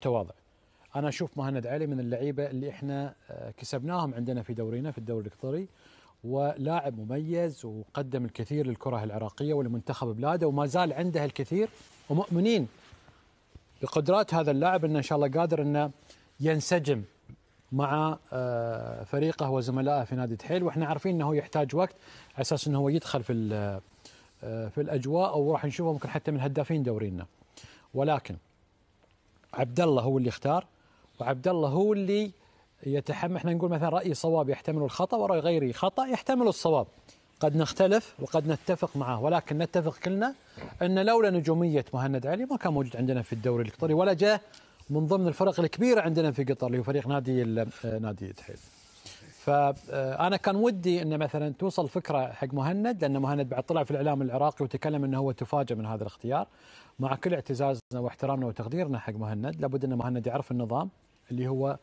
تواضع انا اشوف مهند علي من اللعيبه اللي احنا آه، كسبناهم عندنا في دورينا في الدوري القطري ولاعب مميز وقدم الكثير للكره العراقيه ولمنتخب بلاده وما زال عنده الكثير ومؤمنين بقدرات هذا اللاعب انه ان شاء الله قادر انه ينسجم مع آه، فريقه وزملائه في نادي تحيل واحنا عارفين انه يحتاج وقت على اساس انه هو يدخل في آه، في الاجواء وراح نشوفه ممكن حتى من هدافين دورينا ولكن عبد الله هو اللي اختار وعبد الله هو اللي يتحمل احنا نقول مثلا راي صواب يحتمل الخطا وراي غيري خطا يحتمل الصواب قد نختلف وقد نتفق معه ولكن نتفق كلنا ان لولا نجوميه مهند علي ما كان موجود عندنا في الدوري القطري ولا جاء من ضمن الفرق الكبيره عندنا في قطر اللي هو فريق نادي نادي الاتحاد فانا كان ودي ان مثلا توصل فكره حق مهند لان مهند بعد طلع في الاعلام العراقي وتكلم انه هو تفاجئ من هذا الاختيار مع كل اعتزازنا واحترامنا وتقديرنا حق مهند لابد ان مهند يعرف النظام اللي هو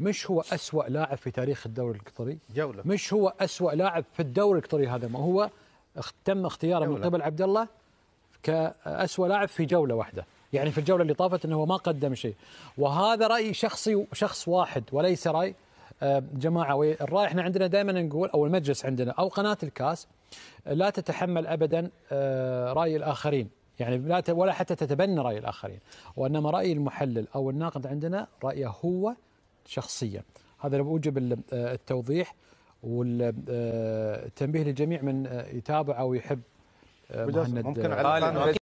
مش هو أسوأ لاعب في تاريخ الدوري القطري جولة مش هو أسوأ لاعب في الدوري القطري هذا ما هو تم اختياره جولة. من قبل عبد الله كأسوأ لاعب في جولة واحدة يعني في الجولة اللي طافت أنه هو ما قدم شيء وهذا رأي شخصي شخص واحد وليس رأي آه، جماعه والراي احنا عندنا دائما نقول او المجلس عندنا او قناه الكاس آه، لا تتحمل ابدا آه، راي الاخرين يعني لا ولا حتى تتبنى راي الاخرين وانما راي المحلل او الناقد عندنا رايه هو شخصيا هذا بوجب التوضيح والتنبيه للجميع من يتابع او يحب مهند ممكن